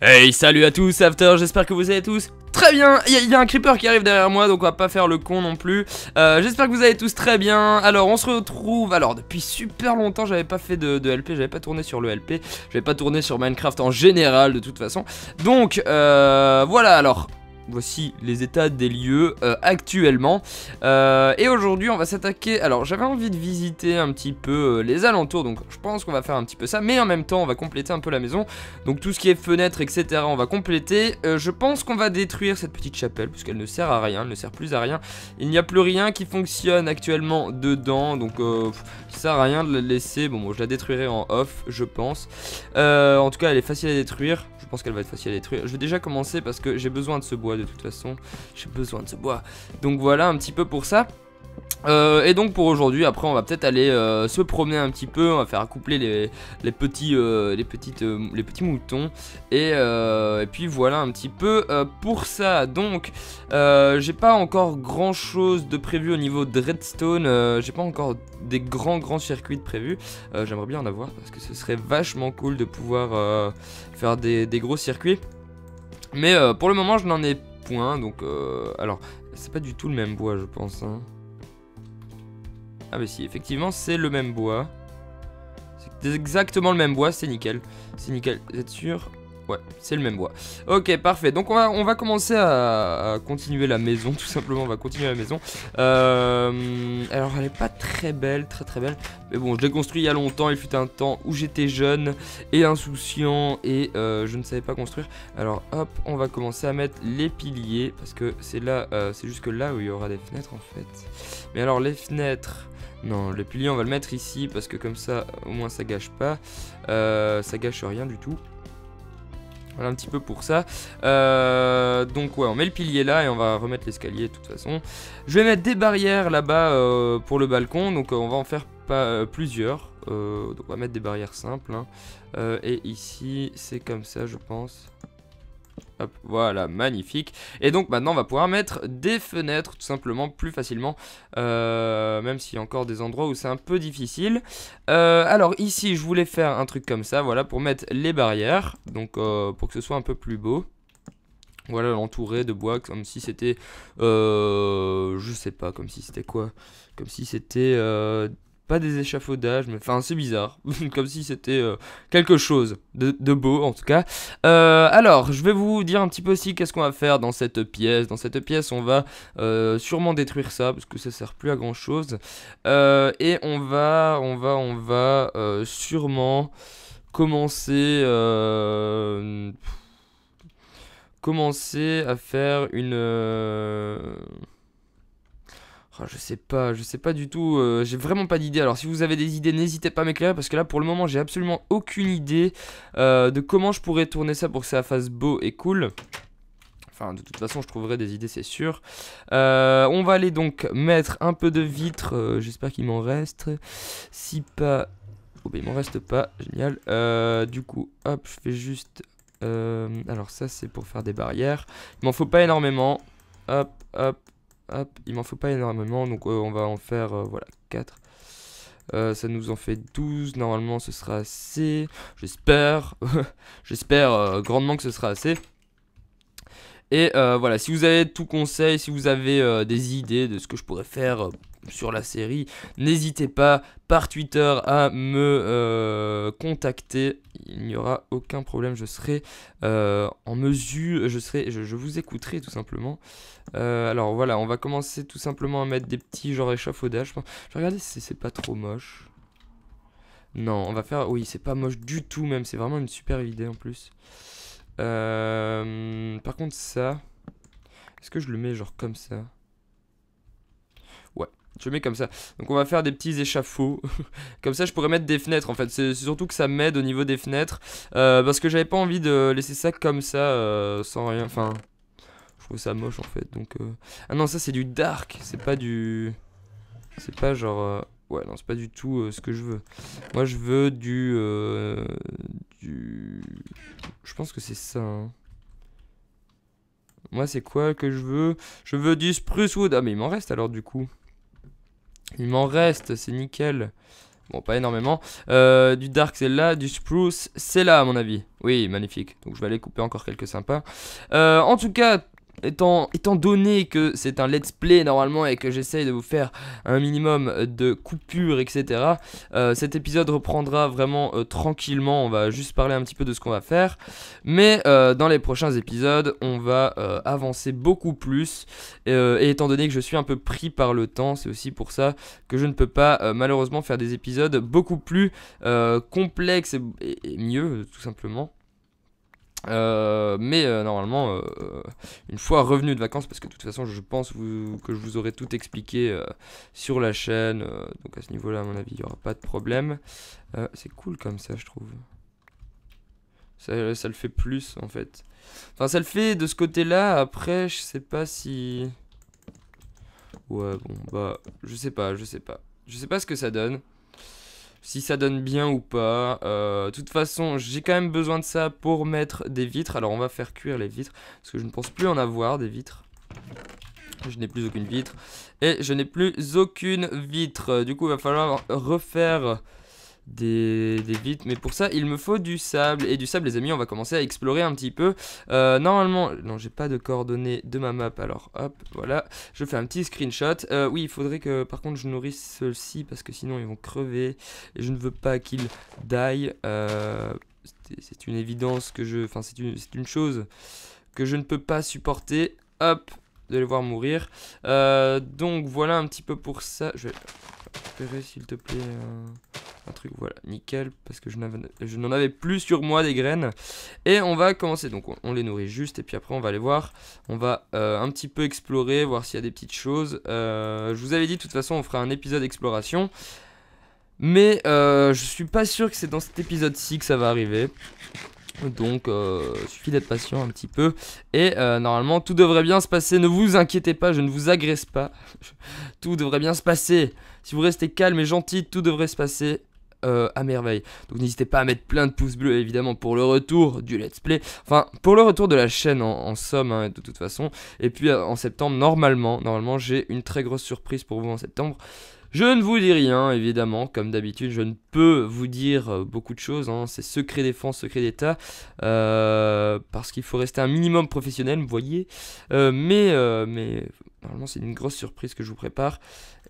Hey, salut à tous, After, j'espère que vous allez tous Très bien, il y, a un creeper qui arrive derrière moi donc on va pas faire le con non plus euh, J'espère que vous allez tous très bien Alors on se retrouve, alors depuis super longtemps j'avais pas fait de, LP, j'avais pas tourné sur le LP J'avais pas tourné sur Minecraft en général de toute façon Donc euh, voilà alors voici les états des lieux euh, actuellement. Euh, et aujourd'hui, on va s'attaquer... Alors, j'avais envie de visiter un petit peu euh, les alentours, donc je pense qu'on va faire un petit peu ça. Mais en même temps, on va compléter un peu la maison. Donc, tout ce qui est fenêtres, etc., on va compléter. je pense qu'on va détruire cette petite chapelle, Parce qu'elle ne sert à rien, elle ne sert plus à rien. Il n'y a plus rien qui fonctionne actuellement dedans, donc ça sert à rien de la laisser. Bon, bon, je la détruirai en off, je pense. en tout cas, elle est facile à détruire. Je pense qu'elle va être facile à détruire. Je vais déjà commencer parce que j'ai besoin de ce bois de toute façon. J'ai besoin de ce bois. Donc voilà un petit peu pour ça. Euh, et donc pour aujourd'hui, après on va peut-être aller euh, se promener un petit peu, on va faire accoupler les, petits, euh, les, petites, les petits moutons. Et, puis voilà un petit peu pour ça. Donc j'ai pas encore grand chose de prévu au niveau de Redstone, j'ai pas encore des grands grands circuits de prévu. J'aimerais bien en avoir parce que ce serait vachement cool de pouvoir faire des, gros circuits. Mais pour le moment, je n'en ai donc, euh, alors, c'est pas du tout le même bois, je pense. Hein. Ah, bah si, effectivement, c'est le même bois. C'est exactement le même bois, c'est nickel. C'est nickel, vous êtes sûr Ouais, c'est le même bois. Ok, parfait. Donc on va, commencer à, continuer la maison, tout simplement. On va continuer la maison. Euh, alors elle est pas très belle, très très belle. Mais bon, je l'ai construite il y a longtemps. Il fut un temps où j'étais jeune et insouciant et euh, je ne savais pas construire. Alors hop, on va commencer à mettre les piliers parce que c'est là, euh, c'est jusque là où il y aura des fenêtres en fait. Mais alors les fenêtres... Non, les piliers on va le mettre ici parce que comme ça au moins ça gâche pas. ça gâche rien du tout. Voilà un petit peu pour ça. Euh, donc ouais, on met le pilier là et on va remettre l'escalier de toute façon. Je vais mettre des barrières là-bas euh, pour le balcon, donc euh, on va en faire pas, plusieurs. donc on va mettre des barrières simples. Hein. et ici, c'est comme ça, je pense. Hop, voilà, magnifique. Et donc maintenant, on va pouvoir mettre des fenêtres tout simplement plus facilement, euh, même s'il y a encore des endroits où c'est un peu difficile. Euh, alors ici, je voulais faire un truc comme ça, voilà, pour mettre les barrières, donc euh, pour que ce soit un peu plus beau. Voilà, l'entourer de bois comme si c'était... je sais pas, comme si c'était quoi Comme si c'était pas des échafaudages, mais enfin c'est bizarre, comme si c'était euh, quelque chose de, beau en tout cas. Euh, alors, je vais vous dire un petit peu aussi qu'est-ce qu'on va faire dans cette pièce. Dans cette pièce, on va euh, sûrement détruire ça parce que ça sert plus à grand chose. et on va, on va, on va sûrement commencer commencer à faire une je sais pas, je sais pas du tout, euh, j'ai vraiment pas d'idée. Alors si vous avez des idées, n'hésitez pas à m'éclairer parce que là pour le moment j'ai absolument aucune idée euh, de comment je pourrais tourner ça pour que ça fasse beau et cool. Enfin, de toute façon, je trouverai des idées, c'est sûr. Euh, on va aller donc mettre un peu de vitre. J'espère qu'il m'en reste. Si pas... Oh, ben, il m'en reste pas. Génial. du coup, hop, je fais juste... alors ça, c'est pour faire des barrières. Il m'en faut pas énormément. Hop, hop, Hop, il m'en faut pas énormément, donc euh, on va en faire euh, voilà 4. Euh, ça nous en fait 12, normalement ce sera assez. J'espère, j'espère grandement que ce sera assez. Et euh, voilà, si vous avez tout conseil, si vous avez euh, des idées de ce que je pourrais faire euh, sur la série, n'hésitez pas par Twitter à me contacter. Il n'y aura aucun problème, je serai en mesure, je, serai, je, vous écouterai tout simplement. alors voilà, on va commencer tout simplement à mettre des petits genre échafaudages. Je vais regarder si c'est pas trop moche. Non, on va faire... Oui, c'est pas moche du tout même, c'est vraiment une super idée en plus. Euh, par contre, ça... Est-ce que je le mets genre comme ça Ouais, je le mets comme ça. Donc on va faire des petits échafauds. comme ça, je pourrais mettre des fenêtres, en fait. C'est surtout que ça m'aide au niveau des fenêtres. Euh, parce que j'avais pas envie de laisser ça comme ça, euh, sans rien. Enfin, je trouve ça moche, en fait. Donc, Ah non, ça, c'est du dark. C'est pas du... C'est pas genre... Ouais, non, c'est pas du tout ce que je veux. Moi, je veux du... Je pense que c'est ça. Hein. Moi, c'est quoi que je veux Je veux du spruce wood. Ah, mais il m'en reste alors, du coup. Il m'en reste, c'est nickel. Bon, pas énormément. Euh, du dark, c'est là. Du spruce, c'est là, à mon avis. Oui, magnifique. Donc, je vais aller couper encore quelques sympas. Euh, en tout cas, étant, donné que c'est un let's play normalement et que j'essaye de vous faire un minimum de coupures, etc., euh, cet épisode reprendra vraiment euh, tranquillement. On va juste parler un petit peu de ce qu'on va faire. Mais euh, dans les prochains épisodes, on va avancer beaucoup plus. et étant donné que je suis un peu pris par le temps, c'est aussi pour ça que je ne peux pas malheureusement faire des épisodes beaucoup plus complexes et mieux, tout simplement. Euh, mais euh, normalement, euh, une fois revenu de vacances, parce que de toute façon, je pense que je vous aurai tout expliqué sur la chaîne. donc à ce niveau-là, à mon avis, il n'y aura pas de problème. c'est cool comme ça, je trouve. Ça, ça, le fait plus, en fait. Enfin, ça le fait de ce côté-là. Après, je sais pas si... Ouais, bon, bah, je sais pas, je sais pas. Je sais pas ce que ça donne si ça donne bien ou pas. Euh, de toute façon, j'ai quand même besoin de ça pour mettre des vitres. Alors on va faire cuire les vitres, parce que je ne pense plus en avoir des vitres. Je n'ai plus aucune vitre. Et je n'ai plus aucune vitre. Du coup, il va falloir refaire des, des Mais pour ça, il me faut du sable. Et du sable, les amis, on va commencer à explorer un petit peu. Euh, normalement, non, j'ai pas de coordonnées de ma map. Alors, hop, voilà. Je fais un petit screenshot. Euh, oui, il faudrait que, par contre, je nourrisse ceux-ci parce que sinon, ils vont crever. Et je ne veux pas qu'ils die. Euh, c'est une évidence que je... Enfin, c'est une, une chose que je ne peux pas supporter. Hop, de les voir mourir. Euh, donc voilà un petit peu pour ça. Je vais récupérer s'il te plaît euh, un, truc. Voilà, nickel, parce que je n'en avais plus sur moi des graines. Et on va commencer. Donc on, les nourrit juste, et puis après on va aller voir. On va euh, un petit peu explorer, voir s'il y a des petites choses. je vous avais dit, de toute façon, on fera un épisode exploration. Mais je suis pas sûr que c'est dans cet épisode-ci que ça va arriver. Donc euh, suffit d'être patient un petit peu. Et euh, normalement tout devrait bien se passer. Ne vous inquiétez pas, je ne vous agresse pas. tout devrait bien se passer. Si vous restez calme et gentil, tout devrait se passer. Euh, à merveille. Donc n'hésitez pas à mettre plein de pouces bleus évidemment pour le retour du let's play. Enfin pour le retour de la chaîne en, somme hein, de toute façon. Et puis euh, en septembre normalement, normalement j'ai une très grosse surprise pour vous en septembre. Je ne vous dis rien, évidemment, comme d'habitude, je ne peux vous dire euh, beaucoup de choses, hein. c'est secret défense, secret d'état, euh, parce qu'il faut rester un minimum professionnel, vous voyez, euh, mais, mais normalement c'est une grosse surprise que je vous prépare,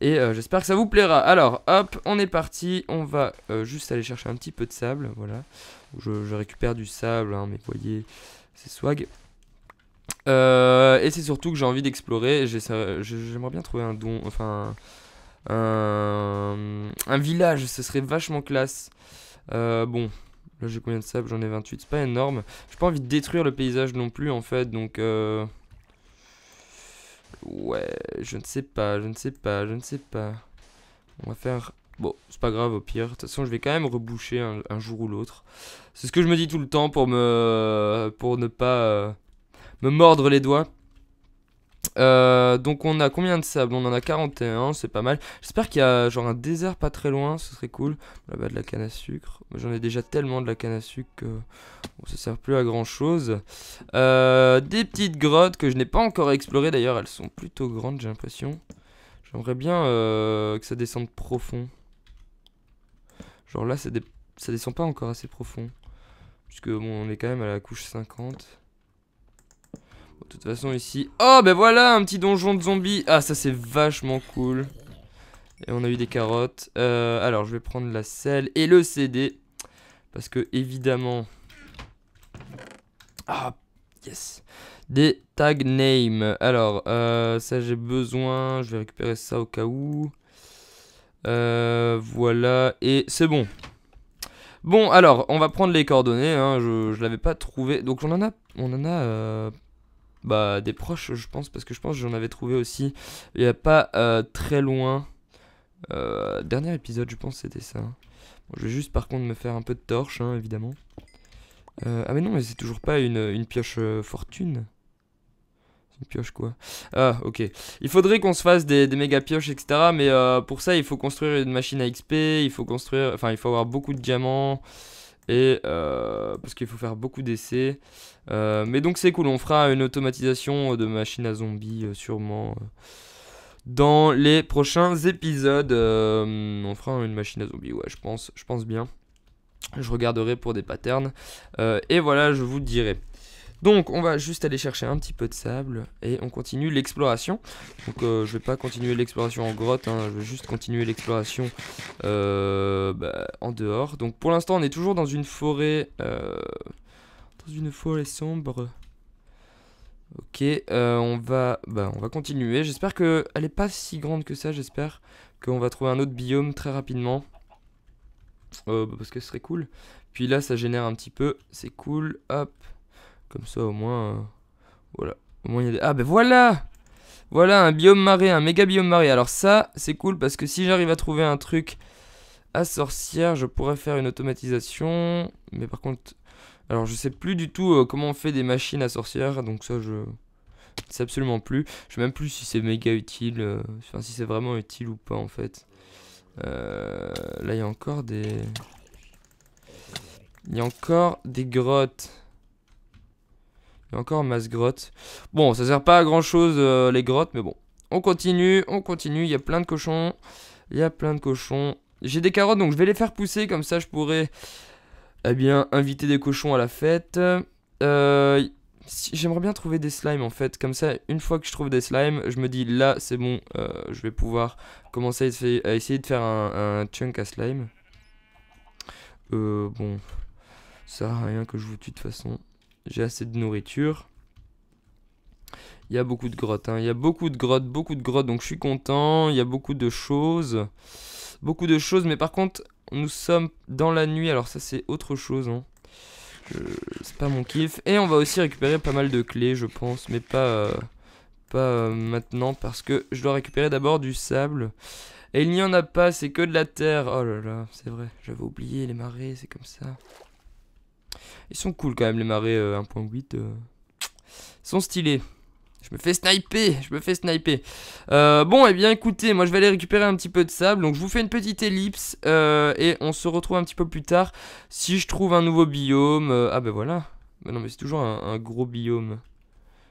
et j'espère que ça vous plaira. Alors, hop, on est parti, on va juste aller chercher un petit peu de sable, voilà, je, récupère du sable, hein, mais vous voyez, c'est swag. et c'est surtout que j'ai envie d'explorer, j'aimerais bien trouver un don, enfin... Un, village, ce serait vachement classe. Euh, bon, là j'ai combien de sable J'en ai 28, c'est pas énorme. J'ai pas envie de détruire le paysage non plus en fait, donc... Euh, ouais, je ne sais pas, je ne sais pas, je ne sais pas. On va faire... Bon, c'est pas grave au pire. De toute façon, je vais quand même reboucher un, jour ou l'autre. C'est ce que je me dis tout le temps pour me... pour ne pas... Euh, me mordre les doigts. Euh, donc on a combien de sable On en a 41, c'est pas mal. J'espère qu'il y a genre un désert pas très loin, ce serait cool. Là-bas de la canne à sucre. J'en ai déjà tellement de la canne à sucre que bon, ça sert plus à grand chose. Euh, des petites grottes que je n'ai pas encore explorées d'ailleurs, elles sont plutôt grandes j'ai l'impression. J'aimerais bien euh, que ça descende profond. Genre là ça, descend pas encore assez profond. Puisque bon on est quand même à la couche 50. De toute façon, ici... Oh, ben voilà, un petit donjon de zombies. Ah, ça, c'est vachement cool. Et on a eu des carottes. Euh, alors, je vais prendre la selle et le CD. Parce que, évidemment... Ah, yes. Des tag name. Alors, euh, ça, j'ai besoin. Je vais récupérer ça au cas où. Euh, voilà. Et c'est bon. Bon, alors, on va prendre les coordonnées. Hein. Je ne l'avais pas trouvé. Donc, on en a... On en a bah, des proches, je pense, parce que je pense que j'en avais trouvé aussi il n'y a pas euh, très loin. Euh, dernier épisode, je pense, c'était ça. je vais juste par contre me faire un peu de torche, hein, évidemment. Euh, ah mais non, mais c'est toujours pas une, pioche fortune. Une pioche quoi Ah ok. Il faudrait qu'on se fasse des, méga pioches etc. Mais pour ça il faut construire une machine à XP, il faut construire... Enfin il faut avoir beaucoup de diamants. Et euh, parce qu'il faut faire beaucoup d'essais. Euh, mais donc c'est cool, on fera une automatisation de machine à zombies euh, sûrement dans les prochains épisodes. on fera une machine à zombies, ouais, je pense, je pense bien je regarderai pour des patterns. et voilà, je vous dirai. Donc on va juste aller chercher un petit peu de sable et on continue l'exploration. Donc euh, je vais pas continuer l'exploration en grotte, hein, je vais juste continuer l'exploration euh, bah, en dehors. Donc pour l'instant on est toujours dans une forêt, euh, dans une forêt sombre. Ok, on va, bah, on va continuer. J'espère que elle est pas si grande que ça. J'espère qu'on va trouver un autre biome très rapidement. parce que ce serait cool. Puis là, ça génère un petit peu. C'est cool. Hop. Comme ça, au moins... Euh, voilà. Au moins, il y a des... Ah, ben voilà Voilà, un biome marée, un méga biome marée. Alors ça, c'est cool, parce que si j'arrive à trouver un truc à sorcière, je pourrais faire une automatisation. Mais par contre... Alors, je sais plus du tout euh, comment on fait des machines à sorcière, donc ça, je... sais absolument plus. Je sais même plus si c'est méga utile, euh, enfin si c'est vraiment utile ou pas en fait. là il y a encore des... Il y a encore des grottes encore masse grotte. Bon, ça sert pas à grand chose euh, les grottes, mais bon. On continue, on continue. Il y a plein de cochons. Il y a plein de cochons. J'ai des carottes, donc je vais les faire pousser. Comme ça, je pourrais, eh bien, inviter des cochons à la fête. Euh, j'aimerais bien trouver des slimes, en fait. Comme ça, une fois que je trouve des slimes, je me dis, là, c'est bon. Euh, je vais pouvoir commencer à, essayer de faire un, chunk à slime. bon. Ça sert à rien que je vous tue de toute façon. J'ai assez de nourriture. Il y a beaucoup de grottes. Hein. Il y a beaucoup de grottes, beaucoup de grottes. Donc je suis content. Il y a beaucoup de choses. Beaucoup de choses. Mais par contre, nous sommes dans la nuit. Alors ça, c'est autre chose. Hein. C'est pas mon kiff. Et on va aussi récupérer pas mal de clés, je pense. Mais pas, euh, pas euh, maintenant. Parce que je dois récupérer d'abord du sable. Et il n'y en a pas. C'est que de la terre. Oh là là, c'est vrai. J'avais oublié les marées. C'est comme ça. Ils sont cool quand même, les marées 1.8. Euh, euh. Ils sont stylés. Je me fais sniper, je me fais sniper. Euh, bon, et eh bien écoutez, moi je vais aller récupérer un petit peu de sable. Donc je vous fais une petite ellipse et on se retrouve un petit peu plus tard si je trouve un nouveau biome. ah ben voilà. Bah non mais c'est toujours un, gros biome.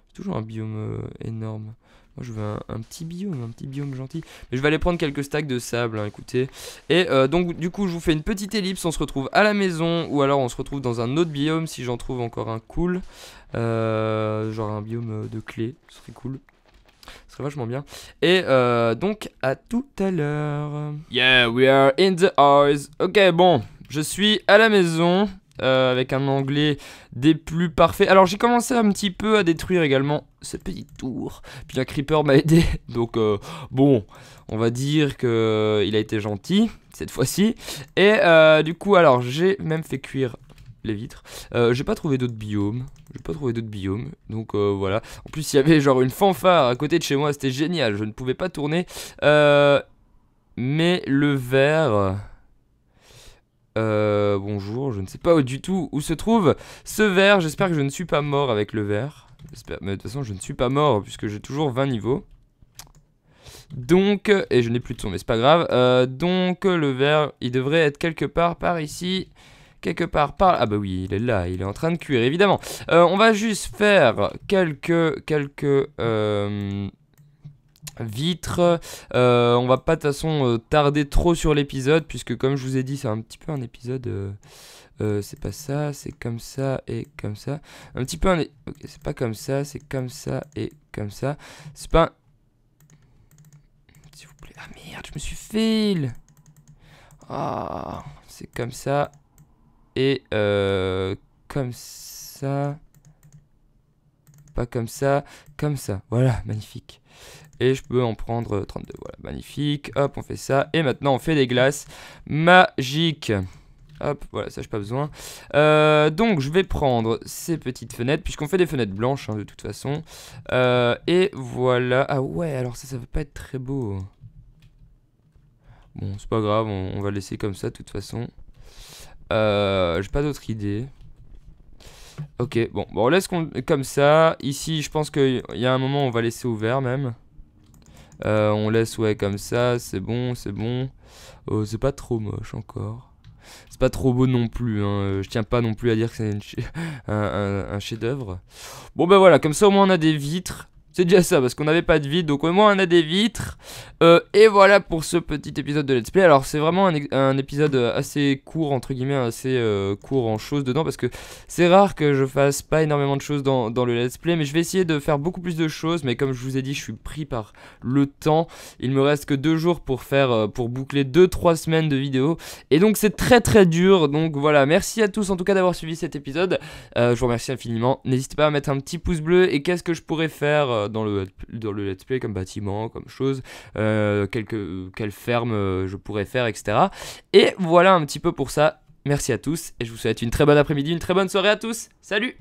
C'est toujours un biome énorme je veux un, petit biome, un petit biome gentil. Mais je vais aller prendre quelques stacks de sable, hein, écoutez. Et euh, donc du coup je vous fais une petite ellipse, on se retrouve à la maison ou alors on se retrouve dans un autre biome si j'en trouve encore un cool. Euh, genre un biome euh, de clé, ce serait cool. Ce serait vachement bien. Et donc à tout à l'heure. Yeah, we are in the house. Ok, bon, je suis à la maison. Euh, avec un anglais des plus parfaits. Alors j'ai commencé un petit peu à détruire également cette petite tour. Puis la creeper m'a aidé. Donc euh, bon, on va dire que euh, il a été gentil cette fois-ci. Et du coup, alors j'ai même fait cuire les vitres. j'ai pas trouvé d'autres biomes. J'ai pas trouvé d'autres biomes. Donc voilà. En plus, il y avait genre une fanfare à côté de chez moi. C'était génial. Je ne pouvais pas tourner. mais le verre... Euh, bonjour, je ne sais pas du tout où se trouve ce verre. J'espère que je ne suis pas mort avec le verre. Mais de toute façon, je ne suis pas mort puisque j'ai toujours 20 niveaux. Donc, et je n'ai plus de son, mais c'est pas grave. Euh, donc, le verre, il devrait être quelque part par ici. Quelque part par... Ah bah oui, il est là, il est en train de cuire, évidemment. Euh, on va juste faire quelques... quelques euh, vitre euh, on va pas de toute façon euh, tarder trop sur l'épisode, puisque comme je vous ai dit, c'est un petit peu un épisode... Euh, c'est pas ça, c'est comme ça et comme ça. Un petit peu un... Ok, c'est pas comme ça, c'est comme ça et comme ça. C'est pas S'il vous plaît. Ah merde, je me suis fil Ah, c'est comme ça et comme ça pas comme ça, comme ça. Voilà, magnifique. Et je peux en prendre 32, euh, voilà, magnifique. Hop, on fait ça. Et maintenant, on fait des glaces magiques. Hop, voilà, ça j'ai pas besoin. Euh, donc je vais prendre ces petites fenêtres, puisqu'on fait des fenêtres blanches hein, de toute façon. Euh, et voilà. Ah ouais, alors ça, ça va pas être très beau. Bon, c'est pas grave, on, va laisser comme ça de toute façon. j'ai pas d'autre idée. Ok, bon, bon on laisse comme ça. Ici, je pense qu'il y a un moment on va laisser ouvert même. Euh, on laisse, ouais, comme ça. C'est bon, c'est bon. Euh, c'est pas trop moche encore. C'est pas trop beau non plus. Hein. Euh, je tiens pas non plus à dire que c'est un, un chef d'oeuvre, Bon, ben voilà, comme ça au moins on a des vitres. C'est déjà ça, parce qu'on n'avait pas de vide, donc au moins on a des vitres. Euh, et voilà pour ce petit épisode de Let's Play. Alors c'est vraiment un, épisode euh, assez court, entre guillemets, assez euh, court en choses dedans, parce que c'est rare que je fasse pas énormément de choses dans, le Let's Play, mais je vais essayer de faire beaucoup plus de choses, mais comme je vous ai dit, je suis pris par le temps. Il me reste que deux jours pour faire, pour boucler deux, trois semaines de vidéos, et donc c'est très très dur, donc voilà, merci à tous en tout cas d'avoir suivi cet épisode. je vous remercie infiniment. N'hésitez pas à mettre un petit pouce bleu, et qu'est-ce que je pourrais faire dans le, le let's play comme bâtiment, comme chose, euh, quelle ferme euh, je pourrais faire, etc. Et voilà un petit peu pour ça. Merci à tous et je vous souhaite une très bonne après-midi, une très bonne soirée à tous. Salut